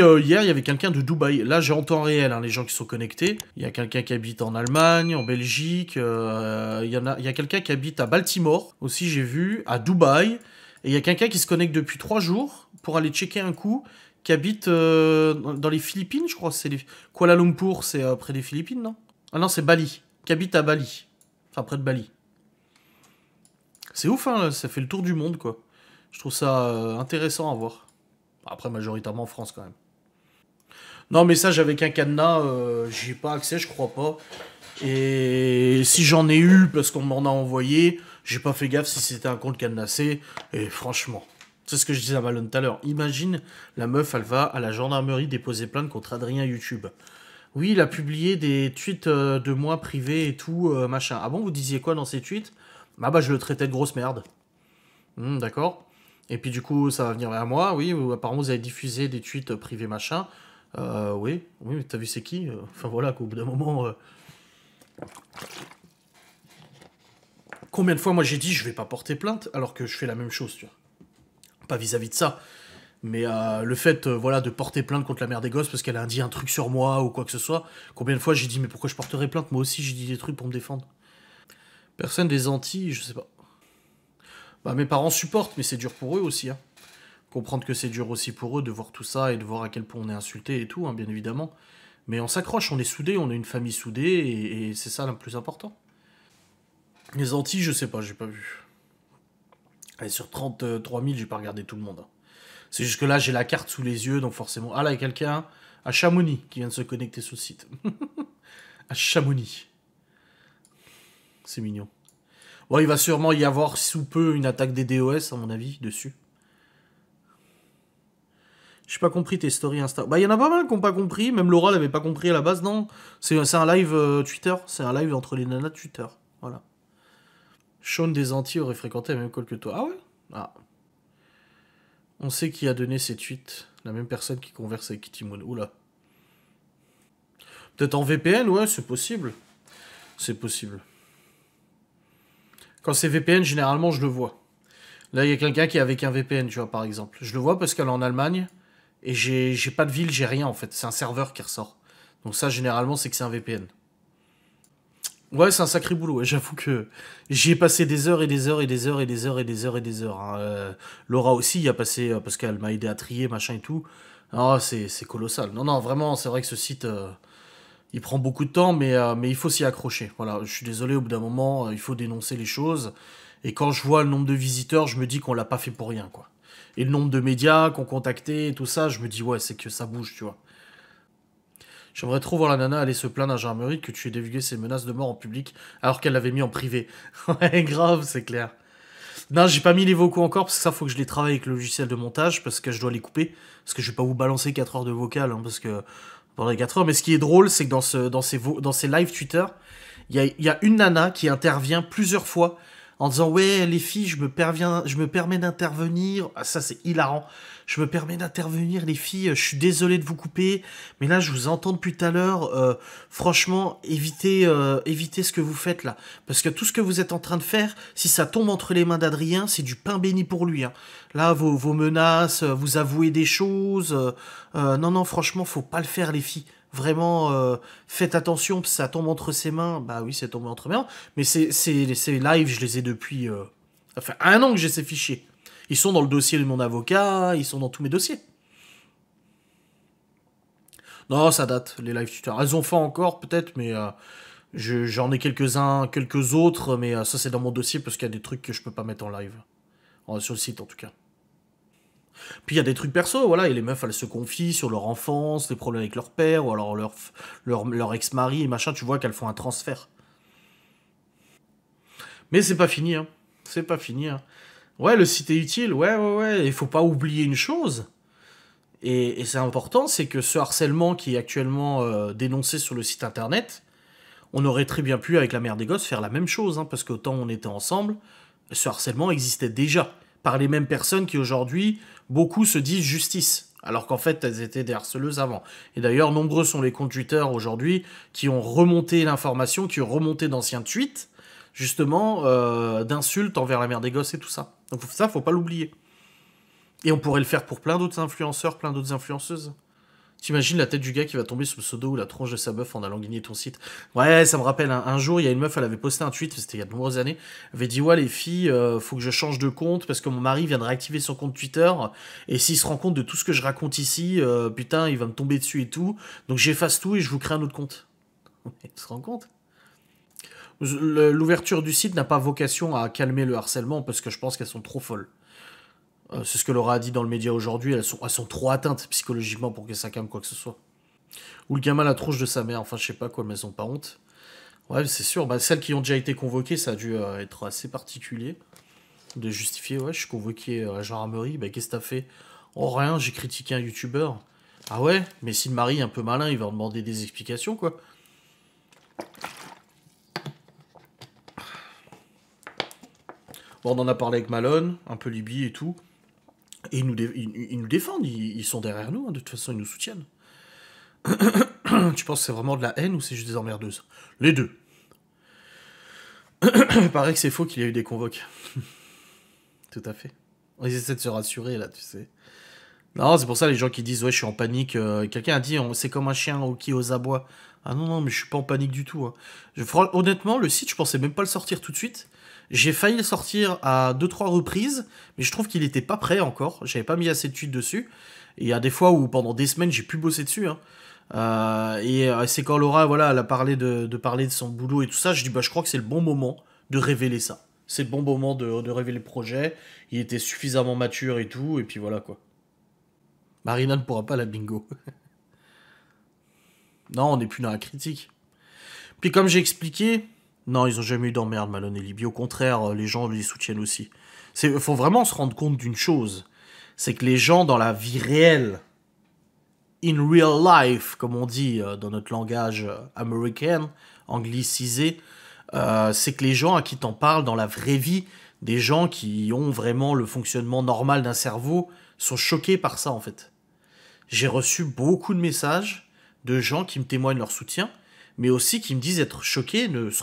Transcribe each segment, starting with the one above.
Euh, hier, il y avait quelqu'un de Dubaï. Là, j'ai en temps réel hein, les gens qui sont connectés. Il y a quelqu'un qui habite en Allemagne, en Belgique. Euh, il y a, quelqu'un qui habite à Baltimore aussi, j'ai vu, à Dubaï. Et il y a quelqu'un qui se connecte depuis trois jours pour aller checker un coup, qui habite euh, dans les Philippines, je crois. C'est les... Kuala Lumpur, c'est près des Philippines, non Ah non, c'est Bali. Qui habite à Bali. Enfin, près de Bali. C'est ouf, hein, ça fait le tour du monde, quoi. Je trouve ça intéressant à voir. Après, majoritairement en France quand même. Non, mais ça, j'avais qu'un cadenas, euh, j'ai pas accès, je crois pas. Et si j'en ai eu parce qu'on m'en a envoyé, j'ai pas fait gaffe si c'était un compte cadenassé. Et franchement, c'est ce que je disais à Malone tout à l'heure. Imagine, la meuf, elle va à la gendarmerie déposer plainte contre Adrien YouTube. Oui, il a publié des tweets euh, de moi privés et tout, euh, machin. Ah bon, vous disiez quoi dans ces tweets Bah bah, je le traitais de grosse merde. Hmm, d'accord. Et puis du coup, ça va venir vers moi. Oui, apparemment, vous avez diffusé des tweets privés, machin. Euh, oui, oui, mais t'as vu c'est qui euh, Enfin voilà, qu'au bout d'un moment... Euh. Combien de fois moi j'ai dit je vais pas porter plainte alors que je fais la même chose, tu vois Pas vis-à-vis de ça, mais le fait voilà de porter plainte contre la mère des gosses parce qu'elle a dit un truc sur moi ou quoi que ce soit, combien de fois j'ai dit mais pourquoi je porterai plainte Moi aussi j'ai dit des trucs pour me défendre. Personne des Antilles, je sais pas. Bah mes parents supportent, mais c'est dur pour eux aussi. Hein comprendre que c'est dur aussi pour eux de voir tout ça et de voir à quel point on est insulté et tout, hein, bien évidemment. Mais on s'accroche, on est soudés, on est une famille soudée et, c'est ça le plus important. Les Antilles, je sais pas, j'ai pas vu. allez sur 33 000, j'ai pas regardé tout le monde. Hein. C'est juste que là, j'ai la carte sous les yeux, donc forcément. Ah là, il y a quelqu'un à Chamonix qui vient de se connecter sur le site. à Chamonix. C'est mignon. Ouais, il va sûrement y avoir sous peu une attaque des DOS, à mon avis, dessus. J'ai pas compris tes stories Insta. Bah, il y en a pas mal qui n'ont pas compris. Même Laura l'avait pas compris à la base, non. C'est un live euh, Twitter. C'est un live entre les nanas de Twitter. Voilà. Sean des Antilles aurait fréquenté la même école que toi. Ah ouais Ah. On sait qui a donné ses tweets. La même personne qui converse avec Kitty Moon. Oula. Peut-être en VPN, ouais, c'est possible. C'est possible. Quand c'est VPN, généralement, je le vois. Là, il y a quelqu'un qui est avec un VPN, tu vois, par exemple. Je le vois parce qu'elle est en Allemagne et j'ai pas de ville, j'ai rien en fait. C'est un serveur qui ressort. Donc ça, généralement, c'est que c'est un VPN. Ouais, c'est un sacré boulot. J'avoue que j'y ai passé des heures et des heures et des heures et des heures et des heures et des heures. Hein. Euh, Laura aussi y a passé euh, parce qu'elle m'a aidé à trier, machin et tout. Ah, c'est colossal. Non, non, vraiment, c'est vrai que ce site, euh, il prend beaucoup de temps, mais, mais il faut s'y accrocher. Voilà, je suis désolé, au bout d'un moment, il faut dénoncer les choses. Et quand je vois le nombre de visiteurs, je me dis qu'on l'a pas fait pour rien, quoi et le nombre de médias qu'on contactait et tout ça, je me dis, ouais, c'est que ça bouge, tu vois. J'aimerais trop voir la nana aller se plaindre à Jean-Marie que tu aies divulgué ses menaces de mort en public alors qu'elle l'avait mis en privé. ouais, grave, c'est clair. Non, j'ai pas mis les vocaux encore parce que ça, faut que je les travaille avec le logiciel de montage parce que je dois les couper. Parce que je vais pas vous balancer 4 heures de vocal hein, parce que pendant les 4 heures. Mais ce qui est drôle, c'est que dans, ce, dans, ces, dans ces live Twitter, il y a, y a une nana qui intervient plusieurs fois en disant ouais les filles je me perviens je me permets d'intervenir ah, ça c'est hilarant je me permets d'intervenir les filles je suis désolé de vous couper mais là je vous entends depuis tout à l'heure euh, franchement évitez euh, évitez ce que vous faites là parce que tout ce que vous êtes en train de faire si ça tombe entre les mains d'Adrien c'est du pain béni pour lui hein. là vos, menaces euh, vous avouez des choses non non franchement faut pas le faire les filles vraiment euh, faites attention, ça tombe entre ses mains. Bah oui, c'est tombé entre mes mains. Mais ces, lives, je les ai depuis. Euh, un an que j'ai ces fichiers. Ils sont dans le dossier de mon avocat, ils sont dans tous mes dossiers. Non, ça date, les live tutors. Elles ont faim encore, peut-être, mais euh, j'en ai quelques-uns, quelques autres, mais ça, c'est dans mon dossier parce qu'il y a des trucs que je peux pas mettre en live. Sur le site, en tout cas. Puis il y a des trucs perso, voilà, et les meufs, elles se confient sur leur enfance, les problèmes avec leur père, ou alors leur, ex-mari et machin, tu vois qu'elles font un transfert. Mais c'est pas fini, hein. C'est pas fini, hein. Ouais, le site est utile, ouais, ouais, ouais. Il faut pas oublier une chose, et, c'est important, c'est que ce harcèlement qui est actuellement euh, dénoncé sur le site internet, on aurait très bien pu, avec la mère des gosses, faire la même chose, hein, parce qu'autant on était ensemble, ce harcèlement existait déjà par les mêmes personnes qui aujourd'hui, beaucoup se disent justice, alors qu'en fait elles étaient des harceleuses avant. Et d'ailleurs, nombreux sont les comptes aujourd'hui qui ont remonté l'information, qui ont remonté d'anciens tweets, justement, euh, d'insultes envers la mère des gosses et tout ça. Donc ça, faut pas l'oublier. Et on pourrait le faire pour plein d'autres influenceurs, plein d'autres influenceuses. T'imagines la tête du gars qui va tomber sous le pseudo ou la tronche de sa meuf en allant gagner ton site. Ouais, ça me rappelle, hein. un, jour, il y a une meuf, elle avait posté un tweet, c'était il y a de nombreuses années, elle avait dit, ouais les filles, euh, faut que je change de compte parce que mon mari vient de réactiver son compte Twitter, et s'il se rend compte de tout ce que je raconte ici, euh, putain, il va me tomber dessus et tout, donc j'efface tout et je vous crée un autre compte. Il se rend compte L'ouverture du site n'a pas vocation à calmer le harcèlement parce que je pense qu'elles sont trop folles. Euh, c'est ce que Laura a dit dans le média aujourd'hui, elles sont, sont trop atteintes psychologiquement pour que ça calme quoi que ce soit. Ou le gamin à la tronche de sa mère, enfin je sais pas quoi, mais elles ont pas honte. Ouais, c'est sûr, bah, celles qui ont déjà été convoquées, ça a dû euh, être assez particulier. De justifier, ouais, je suis convoqué euh, à la gendarmerie, bah qu'est-ce que t'as fait Oh rien, j'ai critiqué un youtubeur. Ah ouais Mais si le mari est un peu malin, il va demander des explications, quoi. Bon, on en a parlé avec Malone, un peu Libye et tout. Et ils nous, ils, nous défendent, ils, sont derrière nous, hein, de toute façon, ils nous soutiennent. tu penses que c'est vraiment de la haine ou c'est juste des emmerdeuses Les deux. Il paraît que c'est faux qu'il y a eu des convoques. Tout à fait. Ils essaient de se rassurer, là, tu sais. Non, c'est pour ça les gens qui disent ouais je suis en panique. Euh, quelqu'un a dit c'est comme un chien qui aux abois. Ah non non mais je suis pas en panique du tout. Hein. honnêtement le site je pensais même pas le sortir tout de suite. J'ai failli le sortir à deux trois reprises mais je trouve qu'il était pas prêt encore. J'avais pas mis assez de tweets dessus. Et il y a des fois où pendant des semaines j'ai pu bosser dessus. Hein. Euh, et euh, c'est quand Laura voilà elle a parlé de, de, parler de son boulot et tout ça je dis bah je crois que c'est le bon moment de révéler ça. C'est le bon moment de, de révéler le projet. Il était suffisamment mature et tout et puis voilà quoi. Marina ne pourra pas la bingo. non, on n'est plus dans la critique. Puis comme j'ai expliqué, non, ils ont jamais eu d'emmerde, Malone et Libye. Au contraire, euh, les gens les soutiennent aussi. Il faut vraiment se rendre compte d'une chose. C'est que les gens dans la vie réelle, in real life, comme on dit euh, dans notre langage euh, américain, anglicisé, c'est que les gens à qui t'en parles dans la vraie vie, des gens qui ont vraiment le fonctionnement normal d'un cerveau, sont choqués par ça en fait j'ai reçu beaucoup de messages de gens qui me témoignent leur soutien, mais aussi qui me disent être choqués, ne se,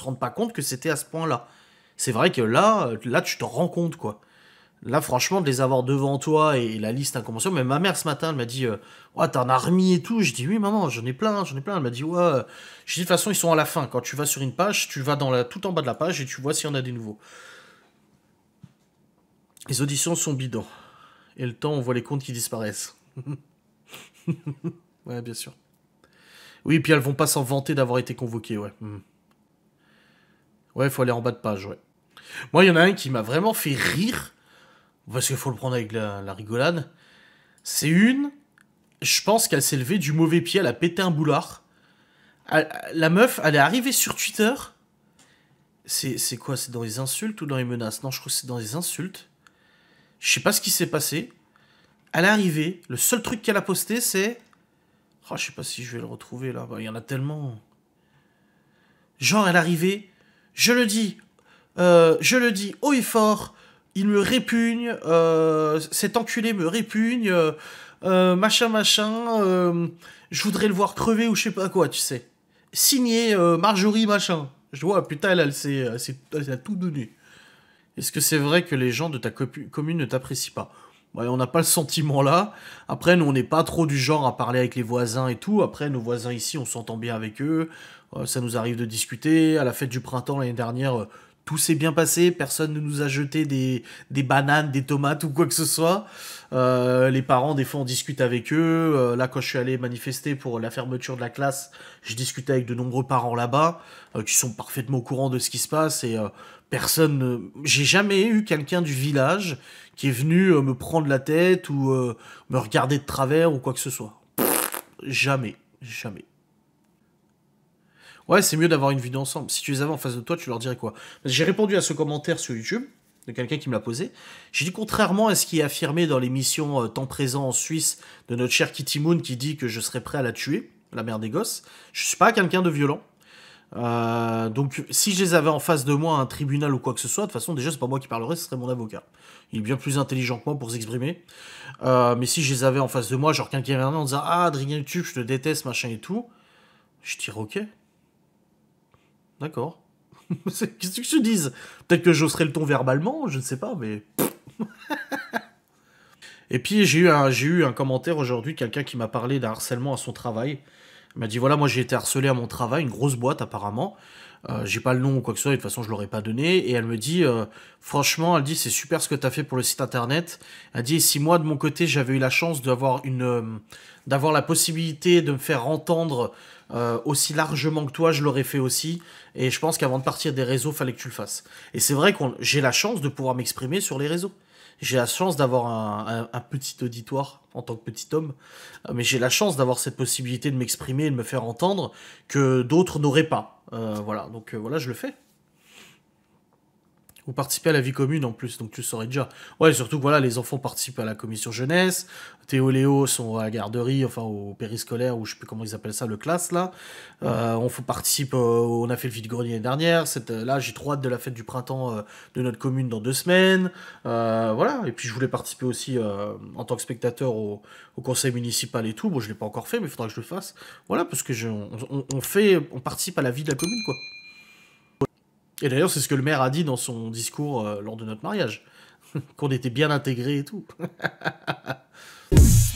rendent pas compte que c'était à ce point-là. C'est vrai que là, là, tu te rends compte, quoi. Là, franchement, de les avoir devant toi et la liste incommensurable. Mais ma mère ce matin, elle m'a dit, euh, T'en as t'as un army et tout. Je dis, oui, maman, j'en ai plein, hein, j'en ai plein. Elle m'a dit, ouais. Euh, je dis, de toute façon, ils sont à la fin. Quand tu vas sur une page, tu vas dans tout en bas de la page et tu vois s'il y en a des nouveaux. Les auditions sont bidons. Et le temps, on voit les comptes qui disparaissent. ouais, bien sûr. Oui, puis elles vont pas s'en vanter d'avoir été convoquées, ouais. Hmm. Ouais, il faut aller en bas de page, ouais. Moi, il y en a un qui m'a vraiment fait rire, parce qu'il faut le prendre avec la, rigolade. C'est une, je pense qu'elle s'est levée du mauvais pied, elle a pété un boulard. la meuf, elle est arrivée sur Twitter. C'est quoi C'est dans les insultes ou dans les menaces Non, je crois que c'est dans les insultes. Je sais pas ce qui s'est passé est l'arrivée, le seul truc qu'elle a posté, c'est... Oh, je sais pas si je vais le retrouver là. Bah, il y en a tellement. Genre, est l'arrivée, je le dis, euh, je le dis haut et fort, il me répugne, euh, cet enculé me répugne, euh, machin, machin, je voudrais le voir crever ou je sais pas quoi, tu sais. Signé Marjorie, machin. Je vois, putain, elle, elle, elle a tout donné. Est-ce que c'est vrai que les gens de ta commune ne t'apprécient pas on n'a pas le sentiment là. Après, nous, on n'est pas trop du genre à parler avec les voisins et tout. Après, nos voisins ici, on s'entend bien avec eux. Euh, ça nous arrive de discuter. À la fête du printemps l'année dernière, euh, tout s'est bien passé. Personne ne nous a jeté des, bananes, des tomates ou quoi que ce soit. Euh, les parents, des fois, on discute avec eux. là, quand je suis allé manifester pour la fermeture de la classe, je discutais avec de nombreux parents là-bas qui sont parfaitement au courant de ce qui se passe. Et personne. J'ai jamais eu quelqu'un du village qui est venu euh, me prendre la tête ou euh, me regarder de travers ou quoi que ce soit. jamais, jamais. Ouais, c'est mieux d'avoir une vue d'ensemble. Si tu les avais en face de toi, tu leur dirais quoi J'ai répondu à ce commentaire sur YouTube de quelqu'un qui me l'a posé. J'ai dit contrairement à ce qui est affirmé dans l'émission euh, Temps présent en Suisse de notre cher Kitty Moon qui dit que je serais prêt à la tuer, la mère des gosses, je suis pas quelqu'un de violent. Euh, donc, si je les avais en face de moi, un tribunal ou quoi que ce soit, de toute façon, déjà, c'est pas moi qui parlerais, ce serait mon avocat. Il est bien plus intelligent que moi pour s'exprimer. Euh, mais si je les avais en face de moi, genre quelqu'un qui vient en disant Ah, Adrien je te déteste, machin et tout, je tire OK. D'accord. Qu'est-ce que tu dises Peut-être que j'oserais le ton verbalement, je ne sais pas, mais. et puis, j'ai eu, un, eu un commentaire aujourd'hui quelqu'un qui m'a parlé d'un harcèlement à son travail. Elle m'a dit voilà, moi j'ai été harcelé à mon travail, une grosse boîte apparemment. Euh, j'ai pas le nom ou quoi que ce soit, de toute façon je l'aurais pas donné. Et elle me dit, euh, franchement, elle dit c'est super ce que as fait pour le site internet. Elle dit si moi de mon côté j'avais eu la chance d'avoir une, euh, d'avoir la possibilité de me faire entendre aussi largement que toi, je l'aurais fait aussi. Et je pense qu'avant de partir des réseaux, fallait que tu le fasses. Et c'est vrai que j'ai la chance de pouvoir m'exprimer sur les réseaux j'ai la chance d'avoir un, petit auditoire en tant que petit homme, euh, mais j'ai la chance d'avoir cette possibilité de m'exprimer et de me faire entendre que d'autres n'auraient pas. Euh, voilà, donc euh, voilà, je le fais. Vous participez à la vie commune en plus, donc tu saurais déjà. Ouais, surtout voilà, les enfants participent à la commission jeunesse, Théo Léo sont à la garderie, enfin au périscolaire, ou je sais plus comment ils appellent ça, le classe là. Euh, on participe, euh, on a fait le vide-grenier l'année dernière, euh, là j'ai trop hâte de la fête du printemps de notre commune dans deux semaines. voilà, et puis je voulais participer aussi en tant que spectateur au, conseil municipal et tout. Bon, je l'ai pas encore fait, mais il faudra que je le fasse. Voilà, parce que fait, on participe à la vie de la commune quoi. Et d'ailleurs, c'est ce que le maire a dit dans son discours euh, lors de notre mariage, qu'on était bien intégrés et tout.